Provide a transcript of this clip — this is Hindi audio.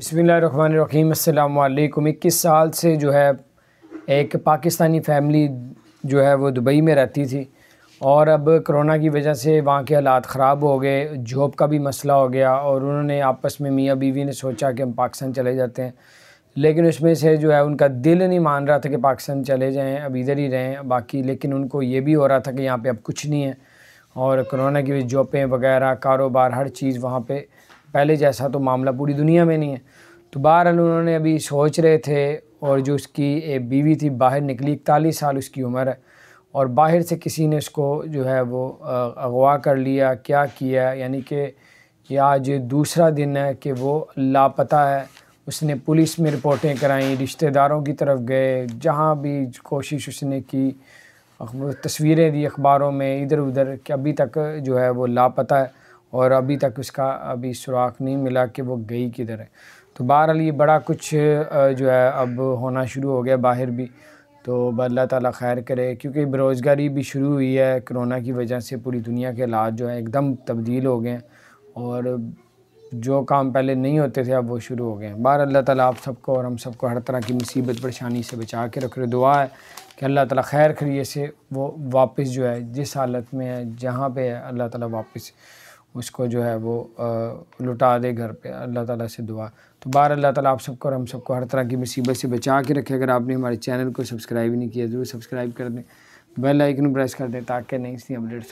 बसमीम अल्लाम इक्कीस साल से जो है एक पाकिस्तानी फैमिली जो है वो दुबई में रहती थी और अब कोरोना की वजह से वहाँ के हालात ख़राब हो गए जॉब का भी मसला हो गया और उन्होंने आपस में मियाँ बीवी ने सोचा कि हम पाकिस्तान चले जाते हैं लेकिन उसमें से जो है उनका दिल नहीं मान रहा था कि पाकिस्तान चले जाएँ अब इधर ही रहें बाकी लेकिन उनको ये भी हो रहा था कि यहाँ पर अब कुछ नहीं है और करोना की वजह जॉबें वगैरह कारोबार हर चीज़ वहाँ पर पहले जैसा तो मामला पूरी दुनिया में नहीं है तो बहरहाल उन्होंने अभी सोच रहे थे और जो उसकी एक बीवी थी बाहर निकली इकतालीस साल उसकी उम्र है और बाहर से किसी ने उसको जो है वो अगवा कर लिया क्या किया यानी कि ये आज दूसरा दिन है कि वो लापता है उसने पुलिस में रिपोर्टें कराई रिश्तेदारों की तरफ गए जहाँ भी कोशिश उसने की तस्वीरें दी अखबारों में इधर उधर कि अभी तक जो है वो लापता है और अभी तक उसका अभी सुराख नहीं मिला कि वो गई किधर है तो बहरहाल ये बड़ा कुछ जो है अब होना शुरू हो गया बाहर भी तो अल्लाह ताला खैर करे क्योंकि बेरोज़गारी भी शुरू हुई है कोरोना की वजह से पूरी दुनिया के हालात जो है एकदम तब्दील हो गए और जो काम पहले नहीं होते थे अब वो शुरू हो गए हैं बार अल्लाह ताला आप सबको और हम सबको हर तरह की मुसीबत परेशानी से बचा के रख रहे दुआ है कि अल्लाह ताला खैर खरीय से वो वापस जो है जिस हालत में है जहाँ पर है अल्लाह ताला वापस उसको जो है वो लुटा दे घर पे अल्लाह ताला से दुआ तो बार अल्लाह ताला आप सबको और हम सबको हर तरह की मुसीबत से बचा के रखे अगर आपने हमारे चैनल को सब्सक्राइब नहीं किया ज़रूर सब्सक्राइब कर दें बेल आइकन प्रेस कर दें ताकि नहीं अपडेट्स